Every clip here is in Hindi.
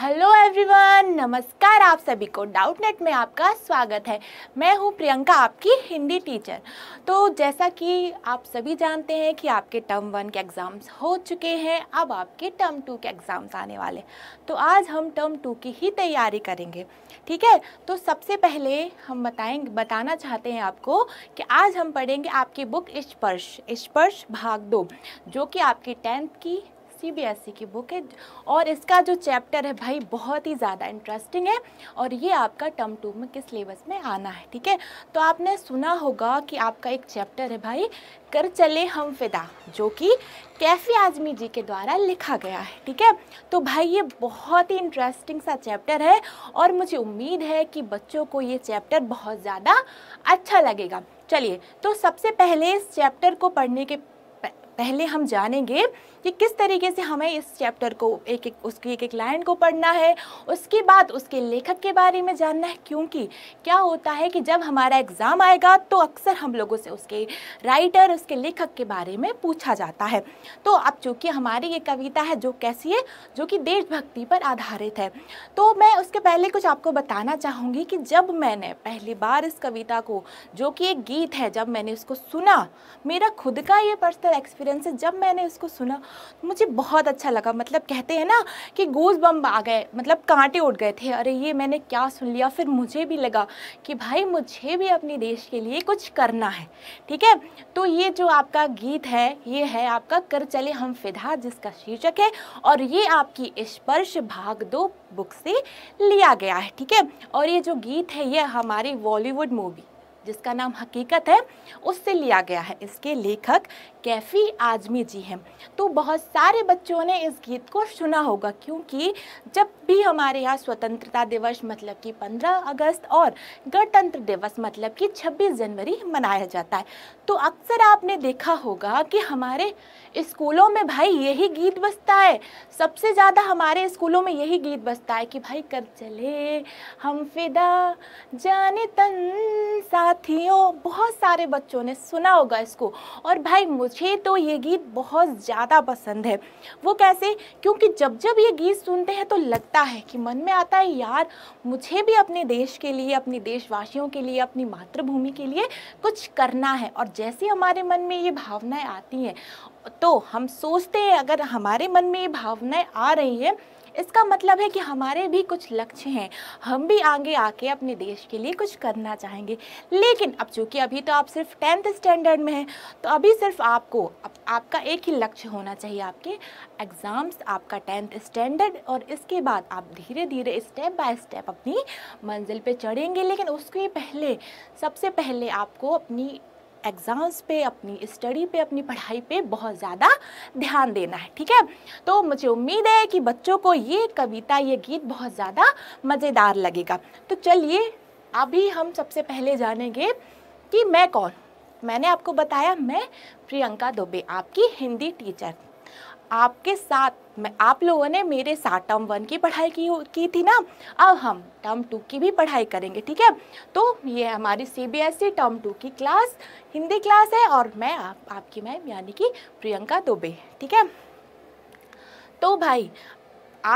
हेलो एवरीवन नमस्कार आप सभी को डाउट नेट में आपका स्वागत है मैं हूं प्रियंका आपकी हिंदी टीचर तो जैसा कि आप सभी जानते हैं कि आपके टर्म वन के एग्ज़ाम्स हो चुके हैं अब आपके टर्म टू के एग्ज़ाम्स आने वाले तो आज हम टर्म टू की ही तैयारी करेंगे ठीक है तो सबसे पहले हम बताएंगे बताना चाहते हैं आपको कि आज हम पढ़ेंगे आपकी बुक स्पर्श स्पर्श भाग दो जो कि आपकी टेंथ की सीबीएसई e की बुक है और इसका जो चैप्टर है भाई बहुत ही ज़्यादा इंटरेस्टिंग है और ये आपका टर्म टू में किस सिलेबस में आना है ठीक है तो आपने सुना होगा कि आपका एक चैप्टर है भाई कर चले हम फिदा जो कि कैफ़ी आजमी जी के द्वारा लिखा गया है ठीक है तो भाई ये बहुत ही इंटरेस्टिंग सा चैप्टर है और मुझे उम्मीद है कि बच्चों को ये चैप्टर बहुत ज़्यादा अच्छा लगेगा चलिए तो सबसे पहले इस चैप्टर को पढ़ने के पहले हम जानेंगे कि किस तरीके से हमें इस चैप्टर को एक एक उसकी एक एक लाइन को पढ़ना है उसके बाद उसके लेखक के बारे में जानना है क्योंकि क्या होता है कि जब हमारा एग्ज़ाम आएगा तो अक्सर हम लोगों से उसके राइटर उसके लेखक के बारे में पूछा जाता है तो अब चूँकि हमारी ये कविता है जो कैसी है जो कि देशभक्ति पर आधारित है तो मैं उसके पहले कुछ आपको बताना चाहूँगी कि जब मैंने पहली बार इस कविता को जो कि एक गीत है जब मैंने उसको सुना मेरा खुद का ये पर्सनल एक्सपीरियंस एक्सपीरियंस है जब मैंने उसको सुना तो मुझे बहुत अच्छा लगा मतलब कहते हैं ना कि गोज बम आ गए मतलब कांटे उठ गए थे अरे ये मैंने क्या सुन लिया फिर मुझे भी लगा कि भाई मुझे भी अपने देश के लिए कुछ करना है ठीक है तो ये जो आपका गीत है ये है आपका कर चले हम फिदा जिसका शीर्षक है और ये आपकी स्पर्श भाग दो बुक से लिया गया है ठीक है और ये जो गीत है ये हमारी बॉलीवुड मूवी जिसका नाम हकीकत है उससे लिया गया है इसके लेखक कैफ़ी आजमी जी हैं तो बहुत सारे बच्चों ने इस गीत को सुना होगा क्योंकि जब भी हमारे यहाँ स्वतंत्रता दिवस मतलब कि 15 अगस्त और गणतंत्र दिवस मतलब कि 26 जनवरी मनाया जाता है तो अक्सर आपने देखा होगा कि हमारे स्कूलों में भाई यही गीत बजता है सबसे ज़्यादा हमारे स्कूलों में यही गीत बजता है कि भाई कब चले हम फिदा जाने तन साथियों बहुत सारे बच्चों ने सुना होगा इसको और भाई मुझे तो ये गीत बहुत ज़्यादा पसंद है वो कैसे क्योंकि जब जब ये गीत सुनते हैं तो लगता है कि मन में आता है यार मुझे भी अपने देश के लिए अपने देशवासियों के लिए अपनी मातृभूमि के लिए कुछ करना है और जैसे हमारे मन में ये भावनाएं आती हैं तो हम सोचते हैं अगर हमारे मन में ये भावनाएं आ रही है इसका मतलब है कि हमारे भी कुछ लक्ष्य हैं हम भी आगे आके अपने देश के लिए कुछ करना चाहेंगे लेकिन अब चूंकि अभी तो आप सिर्फ टेंथ स्टैंडर्ड में हैं तो अभी सिर्फ आपको अब आपका एक ही लक्ष्य होना चाहिए आपके एग्ज़ाम्स आपका टेंथ स्टैंडर्ड और इसके बाद आप धीरे धीरे स्टेप बाय स्टेप अपनी मंजिल पर चढ़ेंगे लेकिन उसके पहले सबसे पहले आपको अपनी एग्ज़ाम्स पे अपनी स्टडी पे अपनी पढ़ाई पे बहुत ज़्यादा ध्यान देना है ठीक है तो मुझे उम्मीद है कि बच्चों को ये कविता ये गीत बहुत ज़्यादा मज़ेदार लगेगा तो चलिए अभी हम सबसे पहले जानेंगे कि मैं कौन मैंने आपको बताया मैं प्रियंका दुबे आपकी हिंदी टीचर आपके साथ मैं आप लोगों ने मेरे साथ टर्म वन की पढ़ाई की की थी ना अब हम टर्म टू की भी पढ़ाई करेंगे ठीक है तो ये हमारी C B S E term two की क्लास हिंदी क्लास है और मैं आप, आपकी मैम यानी कि प्रियंका दुबे ठीक है तो भाई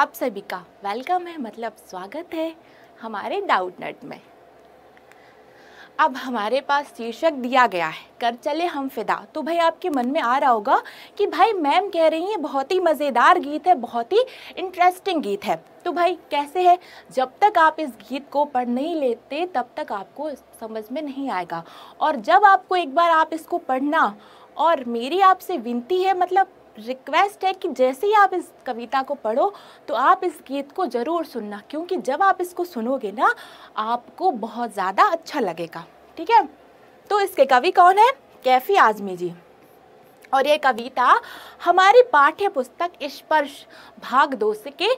आप सभी का वेलकम है मतलब स्वागत है हमारे डाउट नट में अब हमारे पास शीर्षक दिया गया है कर चले हम फिदा तो भाई आपके मन में आ रहा होगा कि भाई मैम कह रही हैं बहुत ही मज़ेदार गीत है बहुत ही इंटरेस्टिंग गीत है तो भाई कैसे है जब तक आप इस गीत को पढ़ नहीं लेते तब तक आपको समझ में नहीं आएगा और जब आपको एक बार आप इसको पढ़ना और मेरी आपसे विनती है मतलब रिक्वेस्ट है कि जैसे ही आप इस कविता को पढ़ो तो आप इस गीत को ज़रूर सुनना क्योंकि जब आप इसको सुनोगे ना आपको बहुत ज़्यादा अच्छा लगेगा ठीक है तो इसके कवि कौन है कैफ़ी आज़मी जी और ये कविता हमारी पाठ्य पुस्तक स्पर्श भाग दो से के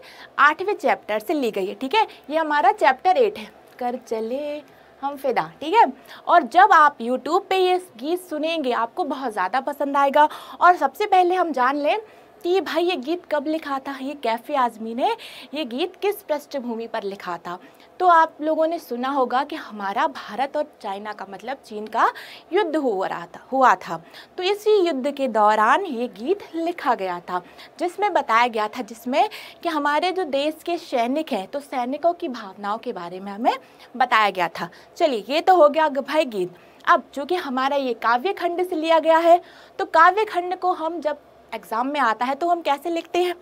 आठवें चैप्टर से ली गई है ठीक है ये हमारा चैप्टर एट है कर चले हम फिदा ठीक है और जब आप यूट्यूब पे ये गीत सुनेंगे आपको बहुत ज़्यादा पसंद आएगा और सबसे पहले हम जान लें कि भाई ये गीत कब लिखा था ये कैफ़े आज़मी ने ये गीत किस पृष्ठभूमि पर लिखा था तो आप लोगों ने सुना होगा कि हमारा भारत और चाइना का मतलब चीन का युद्ध हुआ रहा था हुआ था तो इसी युद्ध के दौरान ये गीत लिखा गया था जिसमें बताया गया था जिसमें कि हमारे जो देश के सैनिक हैं तो सैनिकों की भावनाओं के बारे में हमें बताया गया था चलिए ये तो हो गया अगभय गीत अब चूँकि हमारा ये काव्य खंड से लिया गया है तो काव्य खंड को हम जब एग्ज़ाम में आता है तो हम कैसे लिखते हैं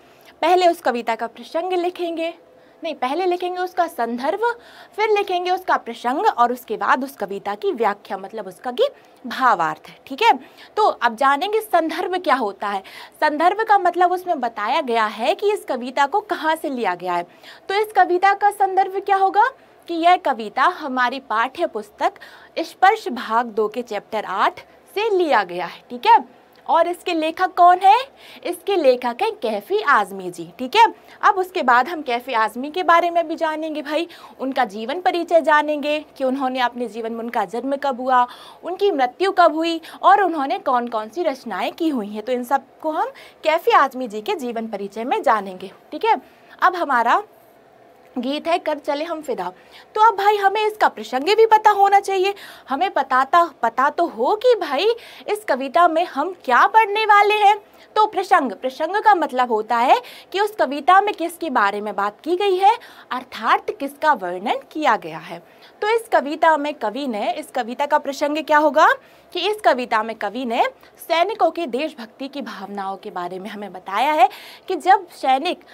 पहले उस कविता का प्रसंग लिखेंगे नहीं पहले लिखेंगे उसका संदर्भ फिर लिखेंगे उसका प्रसंग और उसके बाद उस कविता की व्याख्या मतलब उसका की भावार्थ ठीक है तो अब जानेंगे संदर्भ क्या होता है संदर्भ का मतलब उसमें बताया गया है कि इस कविता को कहाँ से लिया गया है तो इस कविता का संदर्भ क्या होगा कि यह कविता हमारी पाठ्य पुस्तक स्पर्श भाग दो के चैप्टर आठ से लिया गया है ठीक है और इसके लेखक कौन है इसके लेखक हैं कैफ़ी आज़मी जी ठीक है अब उसके बाद हम कैफ़ी आज़मी के बारे में भी जानेंगे भाई उनका जीवन परिचय जानेंगे कि उन्होंने अपने जीवन में उनका जन्म कब हुआ उनकी मृत्यु कब हुई और उन्होंने कौन कौन सी रचनाएँ की हुई हैं तो इन सबको हम कैफ़ी आज़मी जी के जीवन परिचय में जानेंगे ठीक है अब हमारा गीत है कर चले हम फिदा तो अब भाई हमें इसका प्रसंग भी पता होना चाहिए हमें बताता पता तो हो कि भाई इस कविता में हम क्या पढ़ने वाले हैं तो प्रसंग प्रसंग का मतलब होता है कि उस कविता में किसके बारे में बात की गई है अर्थात किसका वर्णन किया गया है तो इस कविता में कवि ने इस कविता का प्रसंग क्या होगा कि इस कविता में कवि ने सैनिकों के देशभक्ति की भावनाओं के बारे में हमें बताया है कि जब सैनिक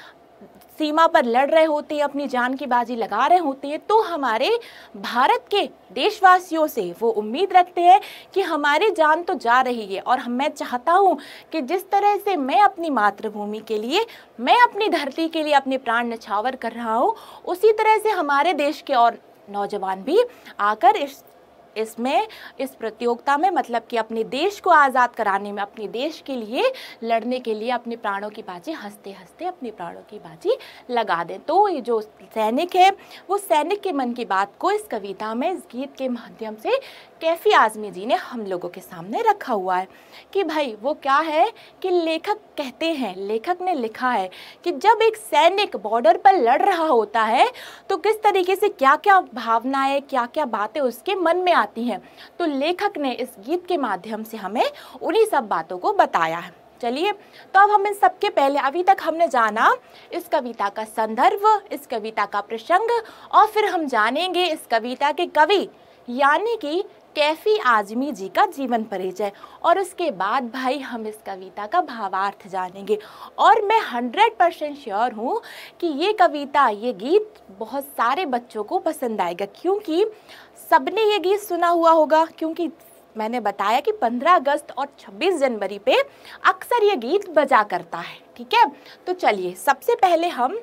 सीमा पर लड़ रहे होते हैं अपनी जान की बाजी लगा रहे होते हैं तो हमारे भारत के देशवासियों से वो उम्मीद रखते हैं कि हमारी जान तो जा रही है और मैं चाहता हूँ कि जिस तरह से मैं अपनी मातृभूमि के लिए मैं अपनी धरती के लिए अपने प्राण नछावर कर रहा हूँ उसी तरह से हमारे देश के और नौजवान भी आकर इस इसमें इस प्रतियोगिता में मतलब कि अपने देश को आज़ाद कराने में अपने देश के लिए लड़ने के लिए अपने प्राणों की बाजी हंसते हंसते अपने प्राणों की बाजी लगा दें तो ये जो सैनिक है वो सैनिक के मन की बात को इस कविता में इस गीत के माध्यम से कैफ़ी आज़मी जी ने हम लोगों के सामने रखा हुआ है कि भाई वो क्या है कि लेखक कहते हैं लेखक ने लिखा है कि जब एक सैनिक बॉर्डर पर लड़ रहा होता है तो किस तरीके से क्या क्या भावनाएं क्या क्या बातें उसके मन में आती हैं तो लेखक ने इस गीत के माध्यम से हमें उन्हीं सब बातों को बताया है चलिए तो अब हम इन सबके पहले अभी तक हमने जाना इस कविता का संदर्भ इस कविता का प्रसंग और फिर हम जानेंगे इस कविता के कवि यानी कि कैफी आजमी जी का जीवन परिचय और उसके बाद भाई हम इस कविता का भावार्थ जानेंगे और मैं हंड्रेड परसेंट श्योर हूँ कि ये कविता ये गीत बहुत सारे बच्चों को पसंद आएगा क्योंकि सबने ये गीत सुना हुआ होगा क्योंकि मैंने बताया कि 15 अगस्त और 26 जनवरी पे अक्सर ये गीत बजा करता है ठीक है तो चलिए सबसे पहले हम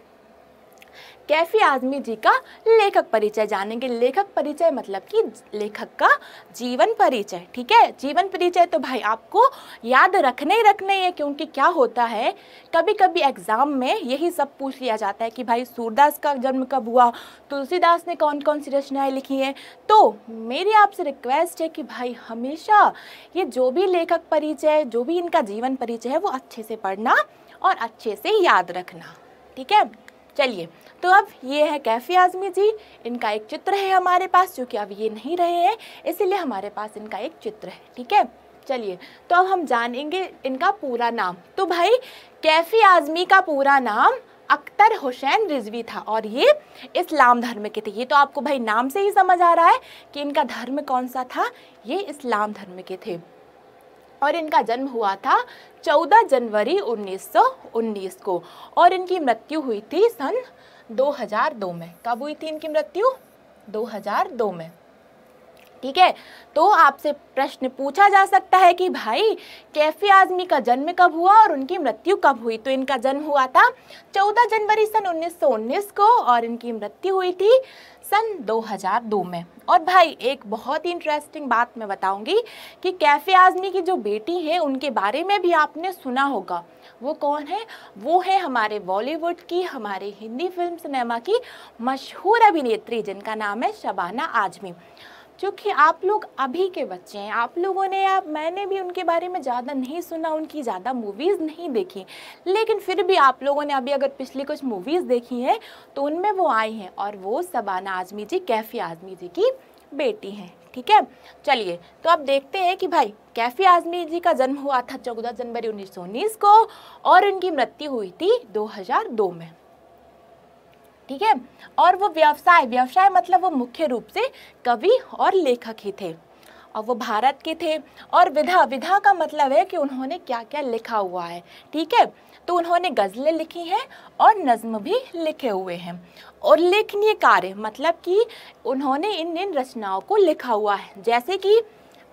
कैफी आजमी जी का लेखक परिचय जानेंगे लेखक परिचय मतलब कि लेखक का जीवन परिचय ठीक है जीवन परिचय तो भाई आपको याद रखने ही रखने है क्योंकि क्या होता है कभी कभी एग्ज़ाम में यही सब पूछ लिया जाता है कि भाई सूरदास का जन्म कब हुआ तुलसीदास ने कौन कौन सी रचनाएँ लिखी हैं तो मेरी आपसे रिक्वेस्ट है कि भाई हमेशा ये जो भी लेखक परिचय जो भी इनका जीवन परिचय है वो अच्छे से पढ़ना और अच्छे से याद रखना ठीक है चलिए तो अब ये है कैफ़ी आज़मी जी इनका एक चित्र है हमारे पास क्योंकि अब ये नहीं रहे हैं इसीलिए हमारे पास इनका एक चित्र है ठीक है चलिए तो अब हम जानेंगे इनका पूरा नाम तो भाई कैफ़ी आज़मी का पूरा नाम अख्तर हुसैन रिजवी था और ये इस्लाम धर्म के थे ये तो आपको भाई नाम से ही समझ आ रहा है कि इनका धर्म कौन सा था ये इस्लाम धर्म के थे और इनका जन्म हुआ था 14 जनवरी 1919 को और इनकी मृत्यु हुई थी सन 2002 में कब हुई थी इनकी मृत्यु 2002 में ठीक है तो आपसे प्रश्न पूछा जा सकता है कि भाई कैफी आजमी का जन्म कब हुआ और उनकी मृत्यु कब हुई तो इनका जन्म हुआ था 14 जनवरी सन 1919 को और इनकी मृत्यु हुई थी सन 2002 में और भाई एक बहुत ही इंटरेस्टिंग बात मैं बताऊंगी कि कैफ़े आज़मी की जो बेटी है उनके बारे में भी आपने सुना होगा वो कौन है वो है हमारे बॉलीवुड की हमारे हिंदी फिल्म सिनेमा की मशहूर अभिनेत्री जिनका नाम है शबाना आजमी क्योंकि आप लोग अभी के बच्चे हैं आप लोगों ने आप मैंने भी उनके बारे में ज़्यादा नहीं सुना उनकी ज़्यादा मूवीज़ नहीं देखी लेकिन फिर भी आप लोगों ने अभी अगर पिछली कुछ मूवीज़ देखी हैं तो उनमें वो आई हैं और वो सबाना आजमी जी कैफ़ी आजमी जी की बेटी हैं ठीक है चलिए तो अब देखते हैं कि भाई कैफी आजमी जी का जन्म हुआ था चौदह जनवरी उन्नीस को और उनकी मृत्यु हुई थी दो में ठीक है और वो व्यवसाय व्यवसाय मतलब वो मुख्य रूप से कवि और लेखक ही थे और वो भारत के थे और विधा विधा का मतलब है कि उन्होंने क्या क्या लिखा हुआ है ठीक है तो उन्होंने गज़लें लिखी हैं और नज़म भी लिखे हुए हैं और लेखनीय कार्य मतलब कि उन्होंने इन इन रचनाओं को लिखा हुआ है जैसे कि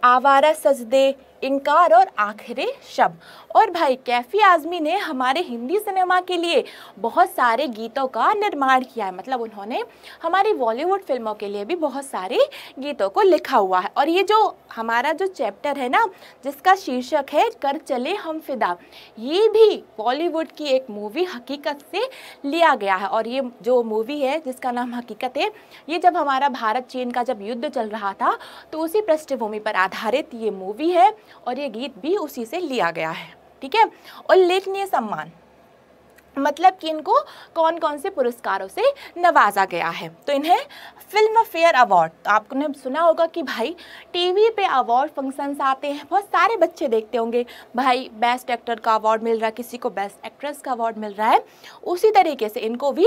आवारा सजदे इनकार और आखिरी शब्द और भाई कैफ़ी आज़मी ने हमारे हिंदी सिनेमा के लिए बहुत सारे गीतों का निर्माण किया है मतलब उन्होंने हमारी बॉलीवुड फिल्मों के लिए भी बहुत सारे गीतों को लिखा हुआ है और ये जो हमारा जो चैप्टर है ना जिसका शीर्षक है कर चले हम फिदा ये भी बॉलीवुड की एक मूवी हकीकत से लिया गया है और ये जो मूवी है जिसका नाम हकीकत है ये जब हमारा भारत चीन का जब युद्ध चल रहा था तो उसी पृष्ठभूमि पर आधारित ये मूवी है और ये गीत भी उसी से लिया गया है ठीक है उल्लेखनीय सम्मान मतलब कि इनको कौन कौन से पुरस्कारों से नवाजा गया है तो इन्हें फिल्म फेयर अवार्ड तो आपने सुना होगा कि भाई टीवी पे अवार्ड फंक्शंस आते हैं बहुत सारे बच्चे देखते होंगे भाई बेस्ट एक्टर का अवार्ड मिल रहा है किसी को बेस्ट एक्ट्रेस का अवार्ड मिल रहा है उसी तरीके से इनको भी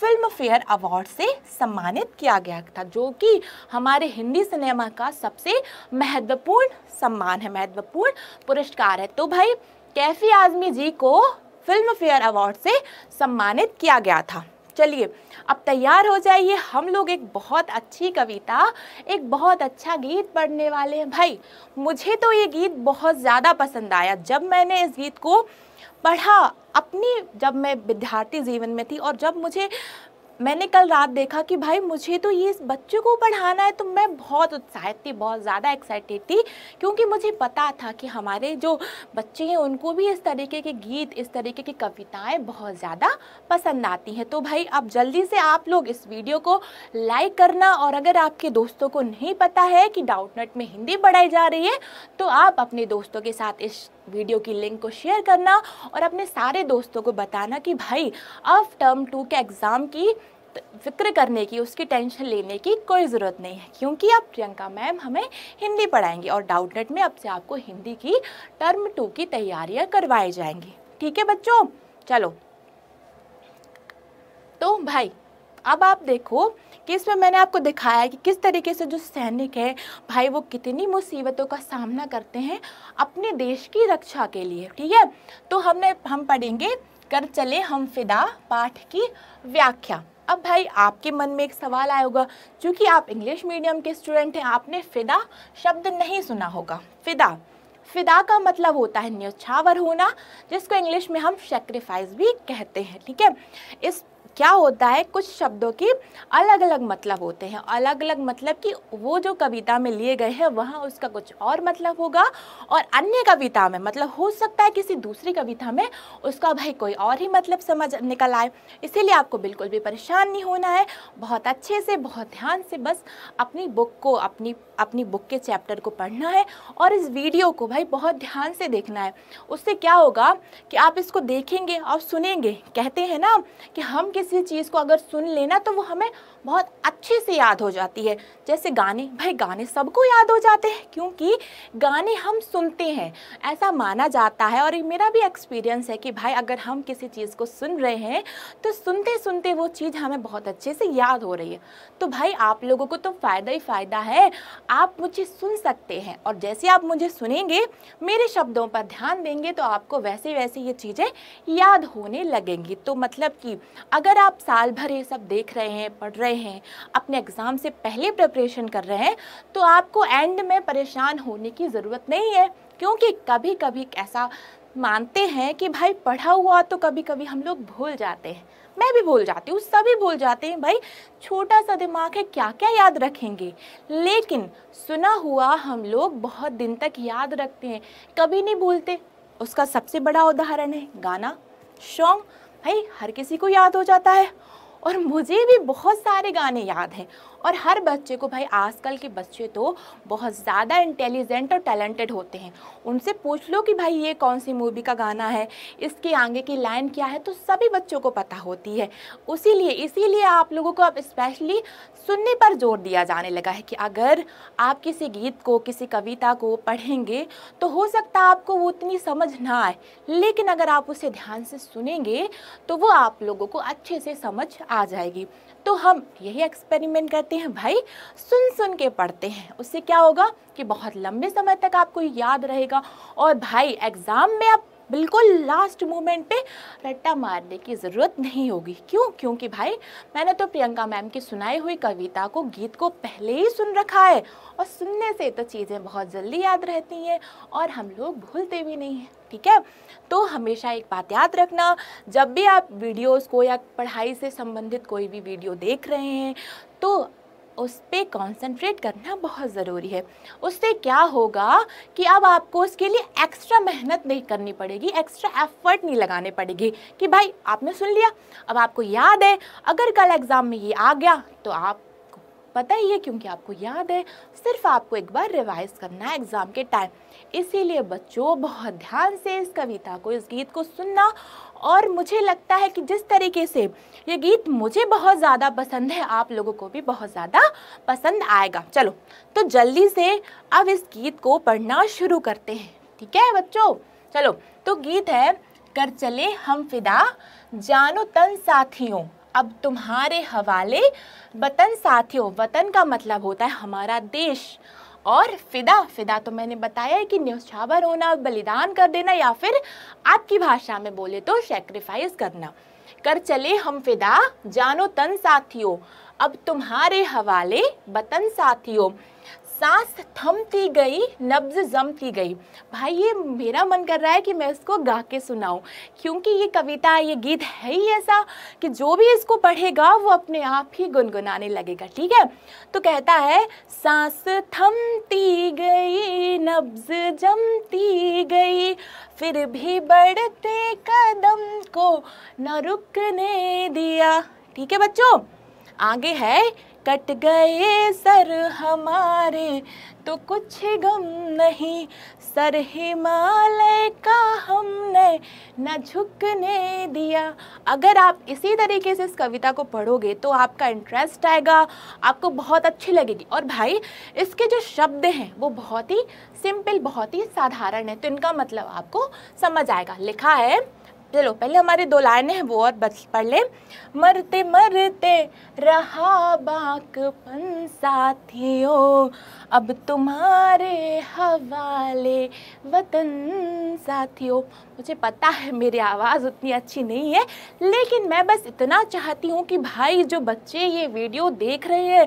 फिल्म फेयर अवार्ड से सम्मानित किया गया था जो कि हमारे हिंदी सिनेमा का सबसे महत्वपूर्ण सम्मान है महत्वपूर्ण पुरस्कार है तो भाई कैफी आजमी जी को फिल्म फेयर अवार्ड से सम्मानित किया गया था चलिए अब तैयार हो जाइए हम लोग एक बहुत अच्छी कविता एक बहुत अच्छा गीत पढ़ने वाले हैं भाई मुझे तो ये गीत बहुत ज़्यादा पसंद आया जब मैंने इस गीत को पढ़ा अपनी जब मैं विद्यार्थी जीवन में थी और जब मुझे मैंने कल रात देखा कि भाई मुझे तो ये इस बच्चे को पढ़ाना है तो मैं बहुत उत्साहित थी बहुत ज़्यादा एक्साइटेड थी क्योंकि मुझे पता था कि हमारे जो बच्चे हैं उनको भी इस तरीके के गीत इस तरीके की कविताएं बहुत ज़्यादा पसंद आती हैं तो भाई अब जल्दी से आप लोग इस वीडियो को लाइक करना और अगर आपके दोस्तों को नहीं पता है कि डाउटनेट में हिंदी पढ़ाई जा रही है तो आप अपने दोस्तों के साथ इस वीडियो की लिंक को शेयर करना और अपने सारे दोस्तों को बताना कि भाई अब टर्म टू के एग्ज़ाम की फिक्र करने की उसकी टेंशन लेने की कोई ज़रूरत नहीं है क्योंकि अब प्रियंका मैम हमें हिंदी पढ़ाएंगी और डाउटनेट में अब से आपको हिंदी की टर्म टू की तैयारियाँ करवाई जाएंगी ठीक है बच्चों चलो तो भाई अब आप देखो कि इसमें मैंने आपको दिखाया कि किस तरीके से जो सैनिक है भाई वो कितनी मुसीबतों का सामना करते हैं अपने देश की रक्षा के लिए ठीक है तो हमने हम पढ़ेंगे कर चले हम फिदा पाठ की व्याख्या अब भाई आपके मन में एक सवाल आया होगा क्योंकि आप इंग्लिश मीडियम के स्टूडेंट हैं आपने फ़िदा शब्द नहीं सुना होगा फ़िदा फ़िदा का मतलब होता है न्योछावर होना जिसको इंग्लिश में हम सेक्रीफाइस भी कहते हैं ठीक है इस क्या होता है कुछ शब्दों के अलग अलग मतलब होते हैं अलग अलग मतलब कि वो जो कविता में लिए गए हैं वहाँ उसका कुछ और मतलब होगा और अन्य कविता में मतलब हो सकता है किसी दूसरी कविता में उसका भाई कोई और ही मतलब समझ निकल आए इसीलिए आपको बिल्कुल भी परेशान नहीं होना है बहुत अच्छे से बहुत ध्यान से बस अपनी बुक को अपनी अपनी बुक के चैप्टर को पढ़ना है और इस वीडियो को भाई बहुत ध्यान से देखना है उससे क्या होगा कि आप इसको देखेंगे और सुनेंगे कहते हैं ना कि हम किसी चीज़ को अगर सुन लेना तो वो हमें बहुत अच्छे से याद हो जाती है जैसे गाने भाई गाने सबको याद हो जाते हैं क्योंकि गाने हम सुनते हैं ऐसा माना जाता है और मेरा भी एक्सपीरियंस है कि भाई अगर हम किसी चीज़ को सुन रहे हैं तो सुनते सुनते वो चीज़ हमें बहुत अच्छे से याद हो रही है तो भाई आप लोगों को तो फ़ायदा ही फ़ायदा है आप मुझे सुन सकते हैं और जैसे आप मुझे सुनेंगे मेरे शब्दों पर ध्यान देंगे तो आपको वैसे वैसे ये चीज़ें याद होने लगेंगी तो मतलब कि अगर आप साल भर ये सब देख रहे हैं पढ़ रहे हैं अपने एग्ज़ाम से पहले प्रिपरेशन कर रहे हैं तो आपको एंड में परेशान होने की ज़रूरत नहीं है क्योंकि कभी कभी ऐसा मानते हैं कि भाई पढ़ा हुआ तो कभी कभी हम लोग भूल जाते हैं मैं भी भूल जाती हूँ सभी भूल जाते हैं भाई छोटा सा दिमाग है क्या क्या याद रखेंगे लेकिन सुना हुआ हम लोग बहुत दिन तक याद रखते हैं कभी नहीं भूलते उसका सबसे बड़ा उदाहरण है गाना सॉन्ग भाई हर किसी को याद हो जाता है और मुझे भी बहुत सारे गाने याद हैं और हर बच्चे को भाई आजकल के बच्चे तो बहुत ज़्यादा इंटेलिजेंट और टैलेंटेड होते हैं उनसे पूछ लो कि भाई ये कौन सी मूवी का गाना है इसके आगे की लाइन क्या है तो सभी बच्चों को पता होती है उसीलिए इसीलिए आप लोगों को अब स्पेशली सुनने पर जोर दिया जाने लगा है कि अगर आप किसी गीत को किसी कविता को पढ़ेंगे तो हो सकता है आपको वो उतनी समझ ना आए लेकिन अगर आप उसे ध्यान से सुनेंगे तो वो आप लोगों को अच्छे से समझ आ जाएगी तो हम यही एक्सपेरिमेंट करते हैं भाई सुन सुन के पढ़ते हैं उससे क्या होगा कि बहुत लंबे समय तक आपको याद रहेगा और भाई एग्ज़ाम में आप बिल्कुल लास्ट मोमेंट पे रट्टा मारने की ज़रूरत नहीं होगी क्यों क्योंकि भाई मैंने तो प्रियंका मैम की सुनाई हुई कविता को गीत को पहले ही सुन रखा है और सुनने से तो चीज़ें बहुत जल्दी याद रहती हैं और हम लोग भूलते भी नहीं हैं ठीक है तो हमेशा एक बात याद रखना जब भी आप वीडियोस को या पढ़ाई से संबंधित कोई भी वीडियो देख रहे हैं तो उस पर कॉन्सेंट्रेट करना बहुत ज़रूरी है उससे क्या होगा कि अब आपको उसके लिए एक्स्ट्रा मेहनत नहीं करनी पड़ेगी एक्स्ट्रा एफर्ट नहीं लगाने पड़ेगी कि भाई आपने सुन लिया अब आपको याद है अगर कल एग्ज़ाम में ये आ गया तो आप पता ही है क्योंकि आपको याद है सिर्फ आपको एक बार रिवाइज करना है एग्ज़ाम के टाइम इसीलिए बच्चों बहुत ध्यान से इस कविता को इस गीत को सुनना और मुझे लगता है कि जिस तरीके से ये गीत मुझे बहुत ज़्यादा पसंद है आप लोगों को भी बहुत ज़्यादा पसंद आएगा चलो तो जल्दी से अब इस गीत को पढ़ना शुरू करते हैं ठीक है बच्चों चलो तो गीत है कर चले हम फिदा जानो तन साथियों अब तुम्हारे हवाले वतन साथियों वतन का मतलब होता है हमारा देश और फिदा फिदा तो मैंने बताया है कि न्यौछावर होना बलिदान कर देना या फिर आपकी भाषा में बोले तो सेक्रीफाइस करना कर चले हम फिदा जानो तन साथियों अब तुम्हारे हवाले बतन साथियों सांस थमती गई नब्ज जमती गई भाई ये मेरा मन कर रहा है कि मैं इसको गा के सुनाऊं क्योंकि ये कविता ये गीत है ही ऐसा कि जो भी इसको पढ़ेगा वो अपने आप ही गुनगुनाने लगेगा ठीक है तो कहता है सांस थमती गई नब्ज जमती गई फिर भी बढ़ते कदम को न रुकने दिया ठीक है बच्चों आगे है कट गए सर हमारे तो कुछ गम नहीं सर हिमालय का हमने न झुकने दिया अगर आप इसी तरीके से इस कविता को पढ़ोगे तो आपका इंटरेस्ट आएगा आपको बहुत अच्छी लगेगी और भाई इसके जो शब्द हैं वो बहुत ही सिंपल बहुत ही साधारण है तो इनका मतलब आपको समझ आएगा लिखा है चलो पहले हमारी दो लाइनें हैं वो और बस पढ़ लें मरते मरते रहा बाक पन साथियों अब तुम्हारे हवाले वतन साथियों मुझे पता है मेरी आवाज़ उतनी अच्छी नहीं है लेकिन मैं बस इतना चाहती हूँ कि भाई जो बच्चे ये वीडियो देख रहे हैं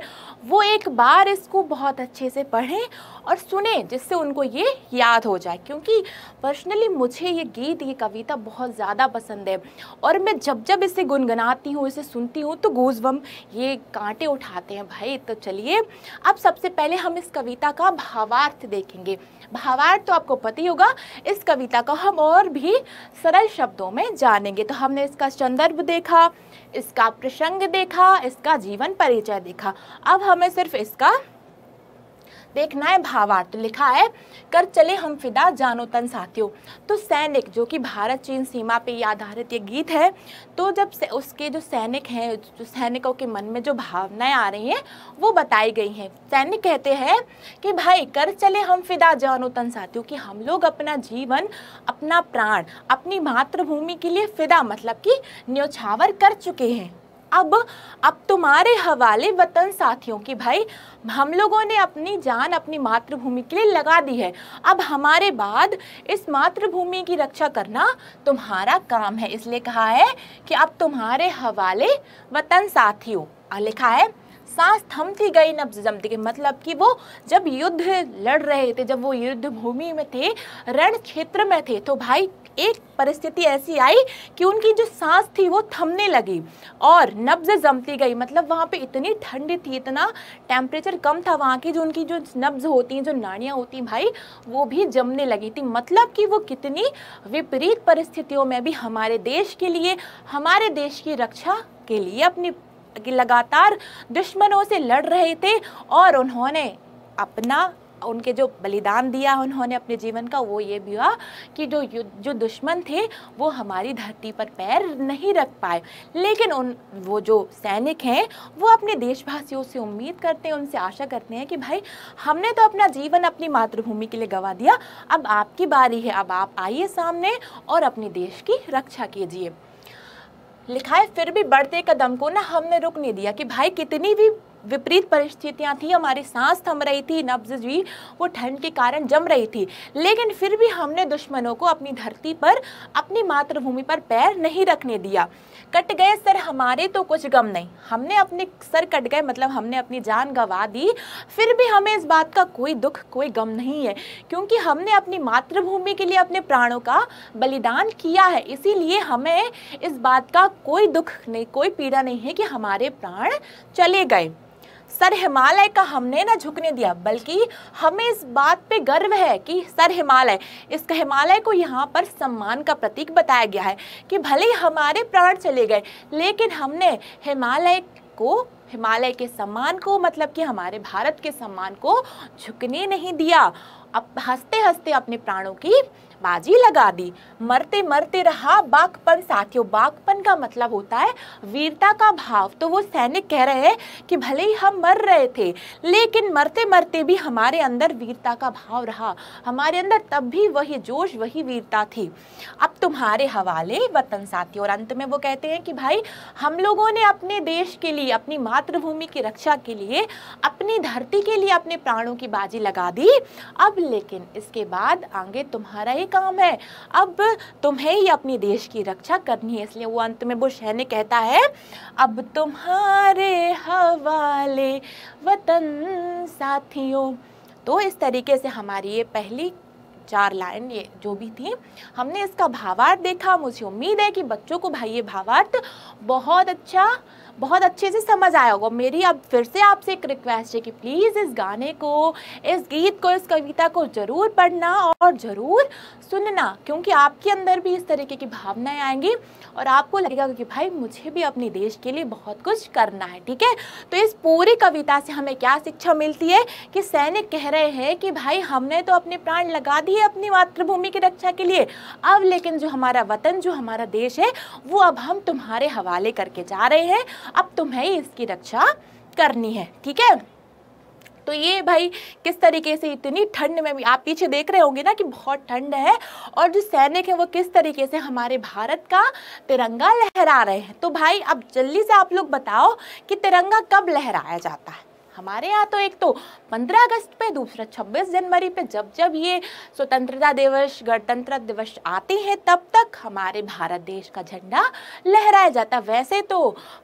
वो एक बार इसको बहुत अच्छे से पढ़ें और सुने जिससे उनको ये याद हो जाए क्योंकि पर्सनली मुझे ये गीत ये कविता बहुत ज़्यादा पसंद है और मैं जब जब इसे गुनगुनाती हूँ इसे सुनती हूँ तो गोजबम ये कांटे उठाते हैं भाई तो चलिए अब सबसे पहले हम इस कविता का भावार्थ देखेंगे भावार्थ तो आपको पता ही होगा इस कविता को हम और भी सरल शब्दों में जानेंगे तो हमने इसका संदर्भ देखा इसका प्रसंग देखा इसका जीवन परिचय देखा अब हमें सिर्फ इसका देखना है भावार्थ तो लिखा है कर चले हम फिदा जानो तन साथियों तो सैनिक जो कि भारत चीन सीमा पे ये आधारित ये गीत है तो जब उसके जो सैनिक हैं जो सैनिकों के मन में जो भावनाएं आ रही हैं वो बताई गई हैं सैनिक कहते हैं कि भाई कर चले हम फिदा जानो तन साथियों कि हम लोग अपना जीवन अपना प्राण अपनी मातृभूमि के लिए फिदा मतलब कि न्योछावर कर चुके हैं अब अब तुम्हारे हवाले वतन साथियों की भाई हम लोगों ने अपनी जान अपनी मातृभूमि के लिए लगा दी है अब हमारे बाद इस मातृभूमि की रक्षा करना तुम्हारा काम है इसलिए कहा है कि अब तुम्हारे हवाले वतन साथियों लिखा है सांस थमती गई नब्ज जमती गई मतलब कि वो जब युद्ध लड़ रहे थे जब वो युद्ध भूमि में थे रण क्षेत्र में थे तो भाई एक परिस्थिति ऐसी आई कि उनकी जो सांस थी वो थमने लगी और नब्ज जमती गई मतलब वहाँ पे इतनी ठंड थी इतना टेम्परेचर कम था वहाँ की जो उनकी जो नब्ज होती हैं जो नाड़ियाँ होती हैं भाई वो भी जमने लगी थी मतलब कि वो कितनी विपरीत परिस्थितियों में भी हमारे देश के लिए हमारे देश की रक्षा के लिए अपनी लगातार दुश्मनों से लड़ रहे थे और उन्होंने अपना उनके जो बलिदान दिया उन्होंने अपने जीवन का वो ये भी हुआ कि जो जो दुश्मन थे वो हमारी धरती पर पैर नहीं रख पाए लेकिन उन वो जो सैनिक हैं वो अपने देशवासियों से उम्मीद करते हैं उनसे आशा करते हैं कि भाई हमने तो अपना जीवन अपनी मातृभूमि के लिए गवा दिया अब आपकी बारी है अब आप आइए सामने और अपने देश की रक्षा कीजिए लिखाए फिर भी बढ़ते कदम को ना हमने रुक नहीं दिया कि भाई कितनी भी विपरीत परिस्थितियां थी हमारी सांस थम रही थी नब्ज भी वो ठंड के कारण जम रही थी लेकिन फिर भी हमने दुश्मनों को अपनी धरती पर अपनी मातृभूमि पर पैर नहीं रखने दिया कट गए सर हमारे तो कुछ गम नहीं हमने अपने सर कट गए मतलब हमने अपनी जान गंवा दी फिर भी हमें इस बात का कोई दुख कोई गम नहीं है क्योंकि हमने अपनी मातृभूमि के लिए अपने प्राणों का बलिदान किया है इसीलिए हमें इस बात का कोई दुख नहीं कोई पीड़ा नहीं है कि हमारे प्राण चले गए सर हिमालय का हमने ना झुकने दिया बल्कि हमें इस बात पे गर्व है कि सर हिमालय इस हिमालय को यहाँ पर सम्मान का प्रतीक बताया गया है कि भले ही हमारे प्राण चले गए लेकिन हमने हिमालय को हिमालय के सम्मान को मतलब कि हमारे भारत के सम्मान को झुकने नहीं दिया अब हंसते हंसते अपने प्राणों की बाजी लगा दी मरते मरते रहा बागपन साथियों बागपन का मतलब होता है वीरता का भाव तो वो सैनिक कह रहे हैं कि भले ही हम मर रहे थे लेकिन मरते मरते भी हमारे अंदर वीरता का भाव रहा हमारे अंदर तब भी वही जोश वही वीरता थी अब तुम्हारे हवाले वतन साथियों और अंत में वो कहते हैं कि भाई हम लोगों ने अपने देश के लिए अपनी मातृभूमि की रक्षा के लिए अपनी धरती के लिए अपने प्राणों की बाजी लगा दी अब लेकिन इसके बाद आगे तुम्हारा एक काम है अब तुम्हें ही अपने देश की रक्षा करनी है इसलिए वो अंत में बुश है ने कहता है अब तुम्हारे हवाले वतन साथियों तो इस तरीके से हमारी ये पहली चार लाइन ये जो भी थी हमने इसका भावार्थ देखा मुझे उम्मीद है कि बच्चों को भाई ये भावार्थ बहुत अच्छा बहुत अच्छे से समझ आया होगा मेरी अब फिर से आपसे एक रिक्वेस्ट है कि प्लीज़ इस गाने को इस गीत को इस कविता को ज़रूर पढ़ना और ज़रूर सुनना क्योंकि आपके अंदर भी इस तरीके की भावनाएं आएंगी और आपको लगेगा कि भाई मुझे भी अपने देश के लिए बहुत कुछ करना है ठीक है तो इस पूरी कविता से हमें क्या शिक्षा मिलती है कि सैनिक कह रहे हैं कि भाई हमने तो अपने प्राण लगा दिए अपनी मातृभूमि की रक्षा के लिए अब लेकिन जो हमारा वतन जो हमारा देश है वो अब हम तुम्हारे हवाले करके जा रहे हैं अब तुम्हें इसकी रक्षा करनी है ठीक है तो ये भाई किस तरीके से इतनी ठंड में भी आप पीछे देख रहे होंगे ना कि बहुत ठंड है और जो सैनिक है वो किस तरीके से हमारे भारत का तिरंगा लहरा रहे हैं तो भाई अब जल्दी से आप लोग बताओ कि तिरंगा कब लहराया जाता है हमारे यहाँ तो एक तो 15 अगस्त पे दूसरा 26 जनवरी पे जब जब ये स्वतंत्रता दिवस गणतंत्र दिवस आते हैं तब तक हमारे भारत देश का झंडा लहराया जाता वैसे तो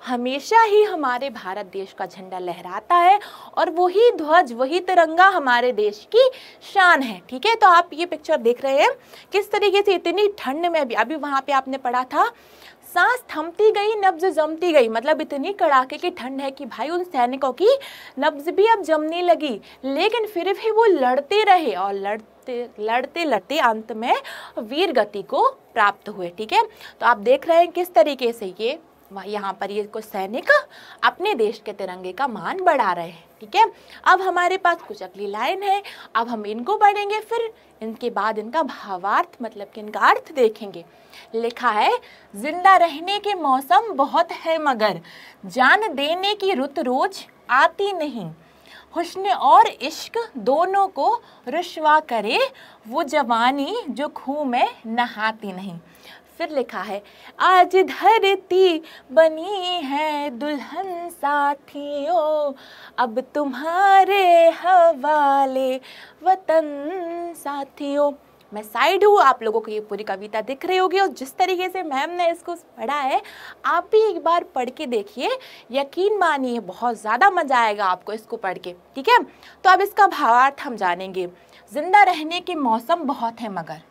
हमेशा ही हमारे भारत देश का झंडा लहराता है और वही ध्वज वही तिरंगा हमारे देश की शान है ठीक है तो आप ये पिक्चर देख रहे हैं किस तरीके से इतनी ठंड में भी अभी वहाँ पर आपने पढ़ा था सांस थमती गई नब्ज जमती गई मतलब इतनी कड़ाके की ठंड है कि भाई उन सैनिकों की नब्ज भी अब जमने लगी लेकिन फिर भी वो लड़ते रहे और लड़ते लड़ते लड़ते अंत में वीर गति को प्राप्त हुए ठीक है तो आप देख रहे हैं किस तरीके से ये यहाँ पर ये कुछ सैनिक अपने देश के तिरंगे का मान बढ़ा रहे हैं ठीक है अब हमारे पास कुछ अगली लाइन है अब हम इनको पढ़ेंगे फिर इनके बाद इनका भावार्थ मतलब कि इनका अर्थ देखेंगे लिखा है जिंदा रहने के मौसम बहुत है मगर जान देने की रुत रोज आती नहीं हुस्न और इश्क दोनों को रुशवा करे वो जवानी जो खूह में नहाती नहीं फिर लिखा है आज धरती बनी है दुल्हन साथियों अब तुम्हारे हवाले वतन साथियों मैं साइड हूँ आप लोगों को ये पूरी कविता दिख रही होगी और जिस तरीके से मैम ने इसको पढ़ा है आप भी एक बार पढ़ के देखिए यकीन मानिए बहुत ज़्यादा मज़ा आएगा आपको इसको पढ़ के ठीक है तो अब इसका भावार्थ हम जानेंगे ज़िंदा रहने के मौसम बहुत है मगर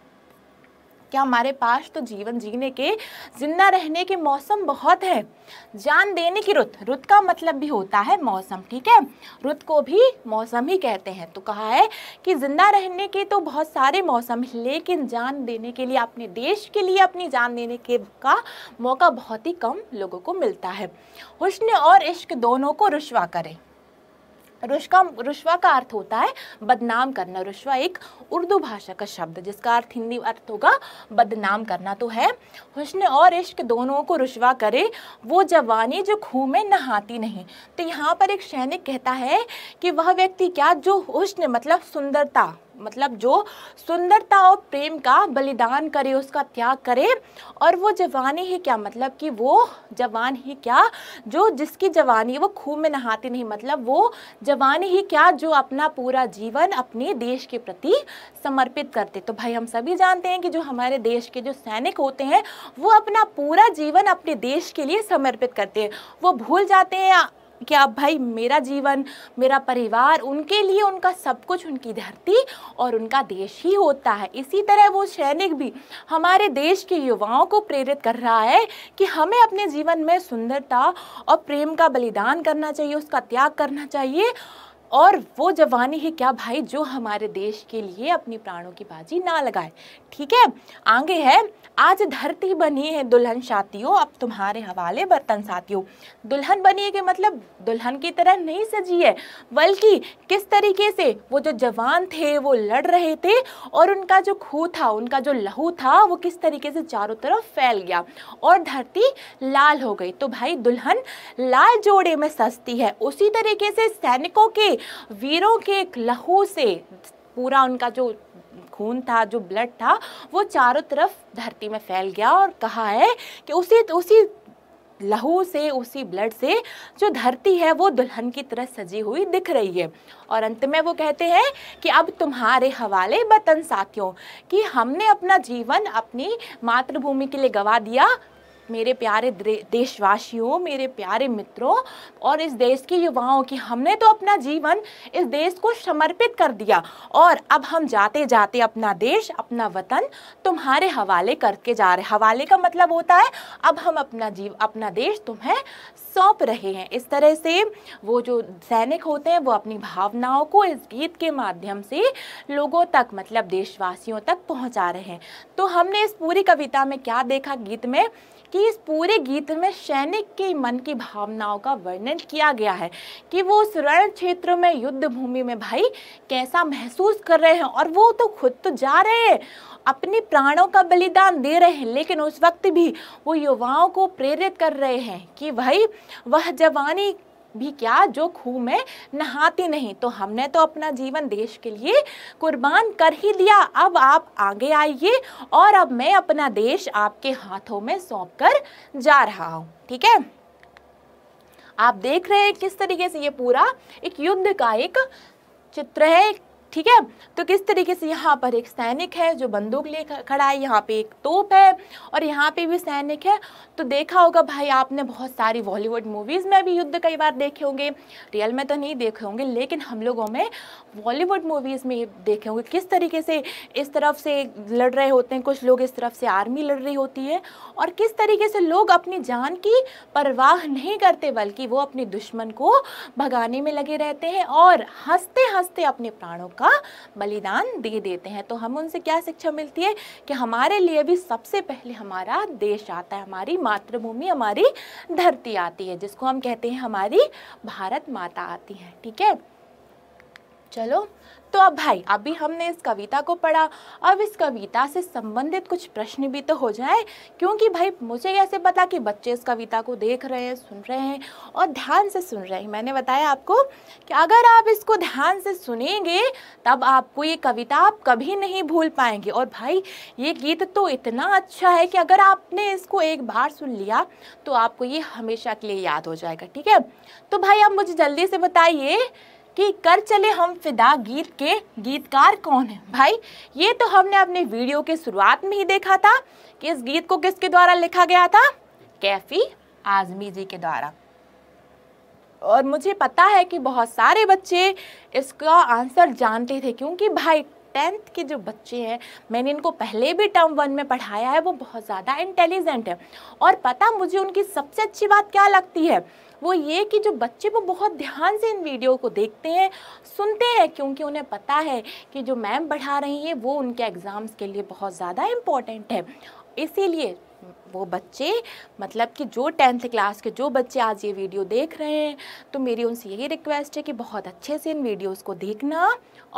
क्या हमारे पास तो जीवन जीने के जिंदा रहने के मौसम बहुत है जान देने की रुत रुत का मतलब भी होता है मौसम ठीक है रुत को भी मौसम ही कहते हैं तो कहा है कि जिंदा रहने के तो बहुत सारे मौसम है लेकिन जान देने के लिए अपने देश के लिए अपनी जान देने के का मौका बहुत ही कम लोगों को मिलता है हुस्न और इश्क दोनों को रुशवा करें रुशका रुशवा का अर्थ होता है बदनाम करना रुशवा एक उर्दू भाषा का शब्द जिसका अर्थ हिंदी अर्थ होगा बदनाम करना तो है हुस्न और इश्क दोनों को रुशवा करे वो जवानी जो खूह में नहाती नहीं तो यहाँ पर एक सैनिक कहता है कि वह व्यक्ति क्या जो हुस्न मतलब सुंदरता मतलब जो सुंदरता और प्रेम का बलिदान करे उसका त्याग करे और वो जवानी ही क्या मतलब कि वो जवान ही क्या जो जिसकी जवानी वो खूब में नहाती नहीं मतलब वो जवानी ही क्या जो अपना पूरा जीवन अपने देश के प्रति समर्पित करते तो भाई हम सभी जानते हैं कि जो हमारे देश के जो सैनिक होते हैं वो अपना पूरा जीवन अपने देश के लिए समर्पित करते हैं वो भूल जाते हैं कि अब भाई मेरा जीवन मेरा परिवार उनके लिए उनका सब कुछ उनकी धरती और उनका देश ही होता है इसी तरह वो सैनिक भी हमारे देश के युवाओं को प्रेरित कर रहा है कि हमें अपने जीवन में सुंदरता और प्रेम का बलिदान करना चाहिए उसका त्याग करना चाहिए और वो जवानी है क्या भाई जो हमारे देश के लिए अपने प्राणों की बाजी ना लगाए ठीक है आगे है आज धरती बनी है दुल्हन साथियों अब तुम्हारे हवाले बर्तन साथियों दुल्हन बनी है के मतलब दुल्हन की तरह नहीं सजी है बल्कि किस तरीके से वो जो जवान थे वो लड़ रहे थे और उनका जो खूह था उनका जो लहू था वो किस तरीके से चारों तरफ फैल गया और धरती लाल हो गई तो भाई दुल्हन लाल जोड़े में सजती है उसी तरीके से सैनिकों के वीरों के लहू से पूरा उनका जो खून था जो ब्लड था वो चारों तरफ धरती में फैल गया और कहा है कि उसी उसी लहू से उसी ब्लड से जो धरती है वो दुल्हन की तरह सजी हुई दिख रही है और अंत में वो कहते हैं कि अब तुम्हारे हवाले बतन साथियों कि हमने अपना जीवन अपनी मातृभूमि के लिए गवा दिया मेरे प्यारे देशवासियों मेरे प्यारे मित्रों और इस देश के युवाओं की हमने तो अपना जीवन इस देश को समर्पित कर दिया और अब हम जाते जाते अपना देश अपना वतन तुम्हारे हवाले करके जा रहे हवाले का मतलब होता है अब हम अपना जीव अपना देश तुम्हें सौंप रहे हैं इस तरह से वो जो सैनिक होते हैं वो अपनी भावनाओं को इस गीत के माध्यम से लोगों तक मतलब देशवासियों तक पहुंचा रहे हैं तो हमने इस पूरी कविता में क्या देखा गीत में कि इस पूरे गीत में सैनिक के मन की भावनाओं का वर्णन किया गया है कि वो उस रण क्षेत्र में युद्ध भूमि में भाई कैसा महसूस कर रहे हैं और वो तो खुद तो जा रहे हैं अपने प्राणों का बलिदान दे रहे हैं लेकिन उस वक्त भी वो युवाओं को प्रेरित कर रहे हैं कि भाई वह जवानी भी क्या जो खूह में नहाती नहीं तो हमने तो अपना जीवन देश के लिए कुर्बान कर ही दिया अब आप आगे आइए और अब मैं अपना देश आपके हाथों में सौंप कर जा रहा हूँ ठीक है आप देख रहे हैं किस तरीके से ये पूरा एक युद्ध का एक चित्र है ठीक है तो किस तरीके से यहाँ पर एक सैनिक है जो बंदूक ले खड़ा है यहाँ पे एक तोप है और यहाँ पे भी सैनिक है तो देखा होगा भाई आपने बहुत सारी बॉलीवुड मूवीज़ में भी युद्ध कई बार देखे होंगे रियल में तो नहीं देखे होंगे लेकिन हम लोगों में बॉलीवुड मूवीज़ में देखे होंगे किस तरीके से इस तरफ से लड़ रहे होते हैं कुछ लोग इस तरफ से आर्मी लड़ रही होती है और किस तरीके से लोग अपनी जान की परवाह नहीं करते बल्कि वो अपने दुश्मन को भगाने में लगे रहते हैं और हंसते हंसते अपने प्राणों का का बलिदान दे देते हैं तो हम उनसे क्या शिक्षा मिलती है कि हमारे लिए भी सबसे पहले हमारा देश आता है हमारी मातृभूमि हमारी धरती आती है जिसको हम कहते हैं हमारी भारत माता आती है ठीक है चलो तो अब भाई अभी हमने इस कविता को पढ़ा अब इस कविता से संबंधित कुछ प्रश्न भी तो हो जाए क्योंकि भाई मुझे कैसे पता कि बच्चे इस कविता को देख रहे हैं सुन रहे हैं और ध्यान से सुन रहे हैं मैंने बताया आपको कि अगर आप इसको ध्यान से सुनेंगे तब आपको ये कविता आप कभी नहीं भूल पाएंगे और भाई ये गीत तो इतना अच्छा है कि अगर आपने इसको एक बार सुन लिया तो आपको ये हमेशा के लिए याद हो जाएगा ठीक है तो भाई आप मुझे जल्दी से बताइए कि कर चले हम फिदा गीत के गीतकार कौन है भाई ये तो हमने अपने वीडियो के शुरुआत में ही देखा था कि इस गीत को किसके द्वारा लिखा गया था कैफी आजमी जी के द्वारा और मुझे पता है कि बहुत सारे बच्चे इसका आंसर जानते थे क्योंकि भाई टेंथ के जो बच्चे हैं मैंने इनको पहले भी टर्म वन में पढ़ाया है वो बहुत ज़्यादा इंटेलिजेंट है और पता मुझे उनकी सबसे अच्छी बात क्या लगती है वो ये कि जो बच्चे वो बहुत ध्यान से इन वीडियो को देखते हैं सुनते हैं क्योंकि उन्हें पता है कि जो मैम पढ़ा रही हैं वो उनके एग्ज़ाम्स के लिए बहुत ज़्यादा इम्पॉर्टेंट है इसीलिए वो बच्चे मतलब कि जो टेंथ क्लास के जो बच्चे आज ये वीडियो देख रहे हैं तो मेरी उनसे यही रिक्वेस्ट है कि बहुत अच्छे से इन वीडियोस को देखना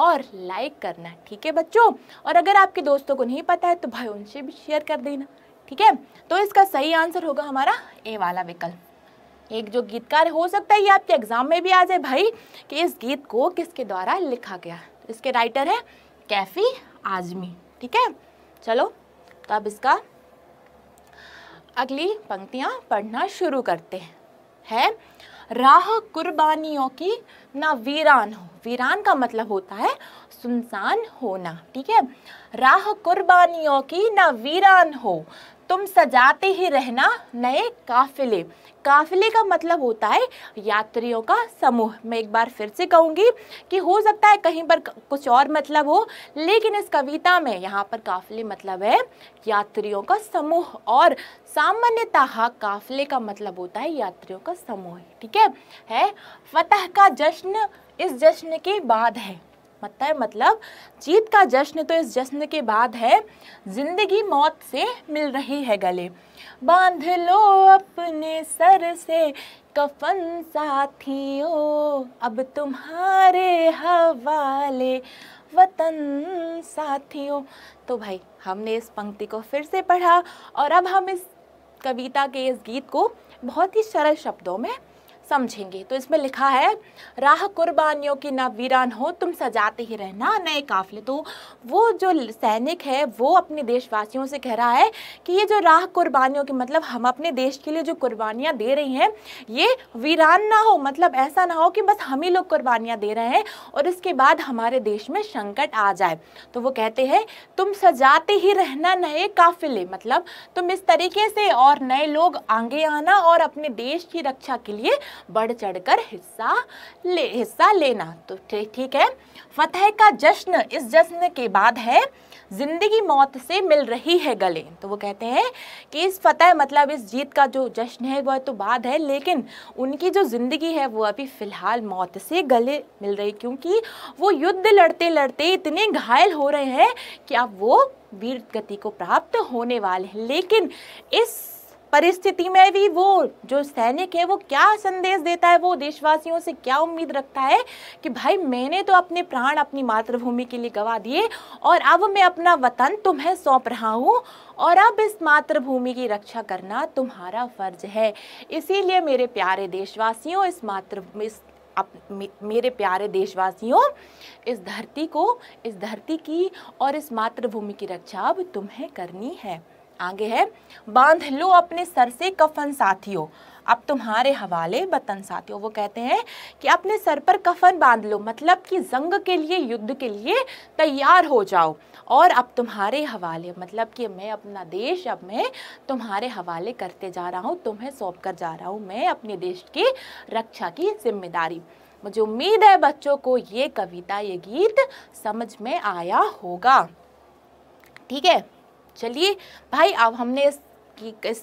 और लाइक करना ठीक है बच्चों और अगर आपके दोस्तों को नहीं पता है तो भाई उनसे भी शेयर कर देना ठीक है तो इसका सही आंसर होगा हमारा ए वाला विकल्प एक जो गीतकार हो सकता है ये आपके एग्जाम में भी आ जाए भाई कि इस गीत को किसके द्वारा लिखा गया इसके राइटर है कैफी आजमी ठीक है चलो तो अब इसका अगली पंक्तियां पढ़ना शुरू करते हैं है राह कुर्बानियों की ना वीरान हो वीरान का मतलब होता है सुनसान होना ठीक है राह कुर्बानियों की ना वीरान हो तुम सजाते ही रहना नए काफिले काफिले का मतलब होता है यात्रियों का समूह मैं एक बार फिर से कहूँगी कि हो सकता है कहीं पर कुछ और मतलब हो लेकिन इस कविता में यहाँ पर काफिले मतलब है यात्रियों का समूह और सामान्यतः काफिले का मतलब होता है यात्रियों का समूह ठीक है है फतह का जश्न इस जश्न के बाद है मतलब मतलब जीत का जश्न तो इस जश्न के बाद है जिंदगी मौत से मिल रही है गले बांध लो अपने सर से कफन साथियों अब तुम्हारे हवाले वतन साथियों तो भाई हमने इस पंक्ति को फिर से पढ़ा और अब हम इस कविता के इस गीत को बहुत ही सरल शब्दों में समझेंगे तो इसमें लिखा है राह कुर्बानियों की ना वीरान हो तुम सजाते ही रहना नए काफिले तो वो जो सैनिक है वो अपने देशवासियों से कह रहा है कि ये जो राह कुर्बानियों की मतलब हम अपने देश के लिए जो कुर्बानियाँ दे रही हैं ये वीरान ना हो मतलब ऐसा ना हो कि बस हम ही लोग कुर्बानियाँ दे रहे हैं और इसके बाद हमारे देश में संकट आ जाए तो वो कहते हैं तुम सजाते ही रहना नए काफिले मतलब तुम इस तरीके से और नए लोग आगे आना और अपने देश की रक्षा के लिए बढ़ चढ़कर हिस्सा ले हिस्सा लेना तो ठीक है फतेह का जश्न इस जश्न के बाद है ज़िंदगी मौत से मिल रही है गले तो वो कहते हैं कि इस फतेह मतलब इस जीत का जो जश्न है वह तो बाद है लेकिन उनकी जो ज़िंदगी है वो अभी फ़िलहाल मौत से गले मिल रही क्योंकि वो युद्ध लड़ते लड़ते इतने घायल हो रहे हैं कि अब वो वीर गति को प्राप्त होने वाले हैं लेकिन इस परिस्थिति में भी वो जो सैनिक है वो क्या संदेश देता है वो देशवासियों से क्या उम्मीद रखता है कि भाई मैंने तो अपने प्राण अपनी मातृभूमि के लिए गवा दिए और अब मैं अपना वतन तुम्हें सौंप रहा हूँ और अब इस मातृभूमि की रक्षा करना तुम्हारा फर्ज है इसीलिए मेरे प्यारे देशवासियों इस मातृ इस आप मेरे प्यारे देशवासियों इस धरती को इस धरती की और इस मातृभूमि की रक्षा अब तुम्हें करनी है आगे है बांध लो अपने सर से कफन साथियों अब तुम्हारे हवाले बतन साथियों वो कहते हैं कि अपने सर पर कफन बांध लो मतलब कि जंग के लिए युद्ध के लिए तैयार हो जाओ और अब तुम्हारे हवाले मतलब कि मैं अपना देश अब मैं तुम्हारे हवाले करते जा रहा हूँ तुम्हें सौंप कर जा रहा हूँ मैं अपने देश की रक्षा की जिम्मेदारी मुझे उम्मीद है बच्चों को ये कविता ये गीत समझ में आया होगा ठीक है चलिए भाई अब हमने इस, इस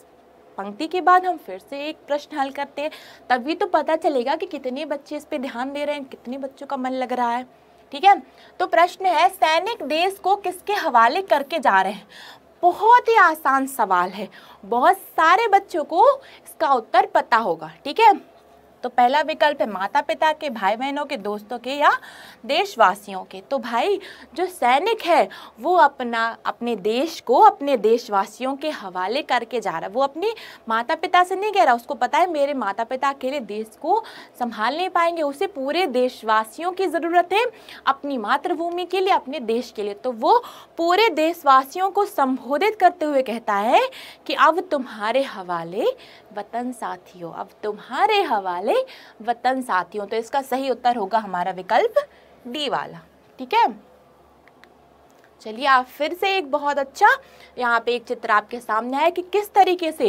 पंक्ति के बाद हम फिर से एक प्रश्न हल करते हैं तभी तो पता चलेगा कि कितने बच्चे इस पर ध्यान दे रहे हैं कितने बच्चों का मन लग रहा है ठीक है तो प्रश्न है सैनिक देश को किसके हवाले करके जा रहे हैं बहुत ही आसान सवाल है बहुत सारे बच्चों को इसका उत्तर पता होगा ठीक है तो पहला विकल्प है माता पिता के भाई बहनों के दोस्तों के या देशवासियों के तो भाई जो सैनिक है वो अपना अपने देश को अपने देशवासियों के हवाले करके जा रहा है वो अपने माता पिता से नहीं कह रहा उसको पता है मेरे माता पिता अकेले देश को संभाल नहीं पाएंगे उसे पूरे देशवासियों की ज़रूरत है अपनी मातृभूमि के लिए अपने देश के लिए तो वो पूरे देशवासियों को संबोधित करते हुए कहता है कि अब तुम्हारे हवाले वतन साथियों अब तुम्हारे हवाले प्यारे वतन साथियों तो इसका सही उत्तर होगा हमारा विकल्प डी वाला ठीक है चलिए आप फिर से एक बहुत अच्छा यहाँ पे एक चित्र आपके सामने है कि किस तरीके से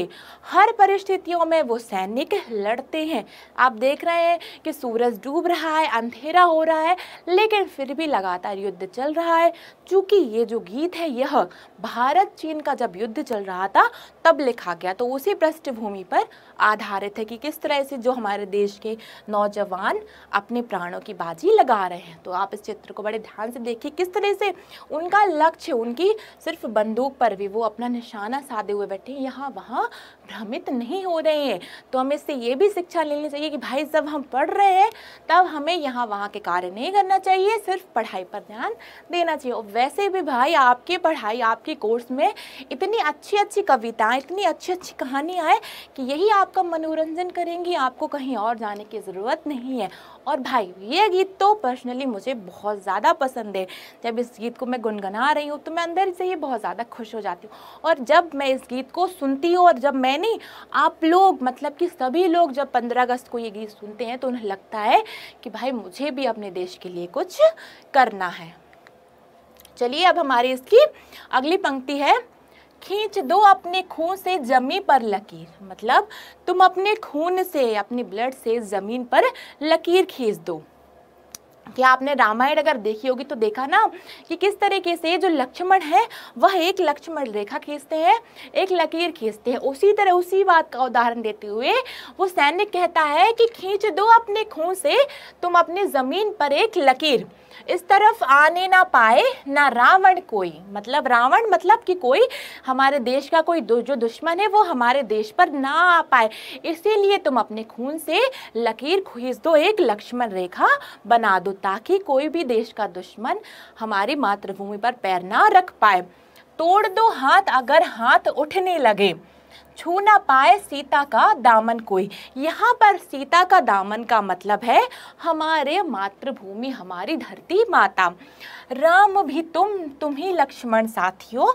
हर परिस्थितियों में वो सैनिक लड़ते हैं आप देख रहे हैं कि सूरज डूब रहा है अंधेरा हो रहा है लेकिन फिर भी लगातार युद्ध चल रहा है चूँकि ये जो गीत है यह भारत चीन का जब युद्ध चल रहा था तब लिखा गया तो उसी पृष्ठभूमि पर आधारित है कि किस तरह से जो हमारे देश के नौजवान अपने प्राणों की बाजी लगा रहे हैं तो आप इस चित्र को बड़े ध्यान से देखिए किस तरह से उनका लक्ष्य उनकी सिर्फ बंदूक पर भी वो अपना निशाना साधे हुए बैठे यहाँ वहाँ भ्रमित नहीं हो रहे हैं तो हमें इससे ये भी शिक्षा लेनी चाहिए कि भाई जब हम पढ़ रहे हैं तब हमें यहाँ वहाँ के कार्य नहीं करना चाहिए सिर्फ पढ़ाई पर ध्यान देना चाहिए और वैसे भी भाई आपकी पढ़ाई आपके कोर्स में इतनी अच्छी अच्छी कविताएँ इतनी अच्छी अच्छी कहानियाँ आए कि यही आपका मनोरंजन करेंगी आपको कहीं और जाने की ज़रूरत नहीं है और भाई ये गीत तो पर्सनली मुझे बहुत ज़्यादा पसंद है जब इस गीत को मैं गुनगुना रही हूँ तो मैं अंदर से ही बहुत ज़्यादा खुश हो जाती हूँ और जब मैं इस गीत को सुनती हूँ और जब मैं नहीं आप लोग मतलब कि सभी लोग जब पंद्रह अगस्त को ये गीत सुनते हैं तो उन्हें लगता है कि भाई मुझे भी अपने देश के लिए कुछ करना है चलिए अब हमारी इसकी अगली पंक्ति है खींच दो अपने खून से जमी पर लकीर मतलब तुम अपने खून से अपने ब्लड से ज़मीन पर लकीर खींच दो क्या आपने रामायण अगर देखी होगी तो देखा ना कि किस तरीके से जो लक्ष्मण है वह एक लक्ष्मण रेखा खींचते हैं एक लकीर खींचते हैं उसी तरह उसी बात का उदाहरण देते हुए वो सैनिक कहता है कि खींच दो अपने खून से तुम अपने ज़मीन पर एक लकीर इस तरफ आने ना पाए ना रावण कोई मतलब रावण मतलब कि कोई हमारे देश का कोई जो दुश्मन है वो हमारे देश पर ना आ पाए इसीलिए तुम अपने खून से लकीर खींच दो एक लक्ष्मण रेखा बना दो ताकि कोई भी देश का दुश्मन हमारी मातृभूमि पर पैर ना रख पाए तोड़ दो हाथ अगर हाथ उठने लगे छू ना पाए सीता का दामन कोई यहाँ पर सीता का दामन का मतलब है हमारे मातृभूमि हमारी धरती माता राम भी तुम तुम ही लक्ष्मण साथियों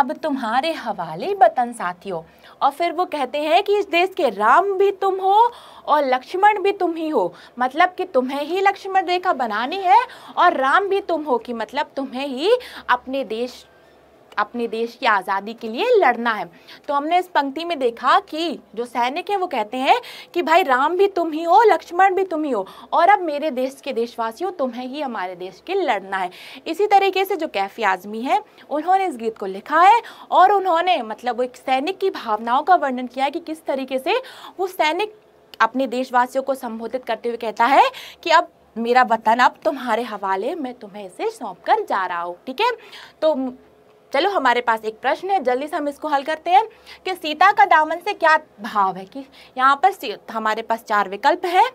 अब तुम्हारे हवाले वतन साथियों और फिर वो कहते हैं कि इस देश के राम भी तुम हो और लक्ष्मण भी तुम ही हो मतलब कि तुम्हें ही लक्ष्मण रेखा बनानी है और राम भी तुम हो कि मतलब तुम्हें ही अपने देश अपने देश की आज़ादी के लिए लड़ना है तो हमने इस पंक्ति में देखा कि जो सैनिक हैं वो कहते हैं कि भाई राम भी तुम ही हो लक्ष्मण भी तुम ही हो और अब मेरे देश के देशवासियों तुम्हें ही हमारे देश के लड़ना है इसी तरीके से जो कैफ़ी आज़मी है उन्होंने इस गीत को लिखा है और उन्होंने मतलब वो एक सैनिक की भावनाओं का वर्णन किया है कि किस तरीके से वो सैनिक अपने देशवासियों को संबोधित करते हुए कहता है कि अब मेरा वतन अब तुम्हारे हवाले मैं तुम्हें इसे सौंप कर जा रहा हूँ ठीक है तो चलो हमारे पास एक प्रश्न है जल्दी से हम इसको हल करते हैं कि सीता का दामन से क्या भाव है कि यहाँ पर हमारे पास चार विकल्प हैं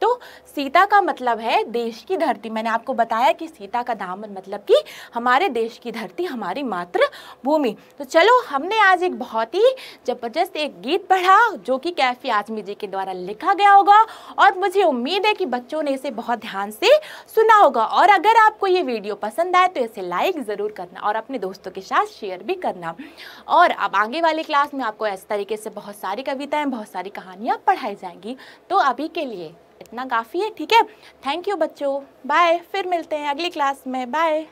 तो सीता का मतलब है देश की धरती मैंने आपको बताया कि सीता का दामन मतलब कि हमारे देश की धरती हमारी मातृभूमि तो चलो हमने आज एक बहुत ही ज़बरदस्त एक गीत पढ़ा जो कि कैफी आजमी जी के द्वारा लिखा गया होगा और मुझे उम्मीद है कि बच्चों ने इसे बहुत ध्यान से सुना होगा और अगर आपको ये वीडियो पसंद आए तो इसे लाइक ज़रूर करना और अपने दोस्तों के साथ शेयर भी करना और अब आगे वाली क्लास में आपको ऐसे तरीके से बहुत सारी कविताएँ बहुत सारी कहानियाँ पढ़ाई जाएंगी तो अभी के लिए इतना काफ़ी है ठीक है थैंक यू बच्चों बाय फिर मिलते हैं अगली क्लास में बाय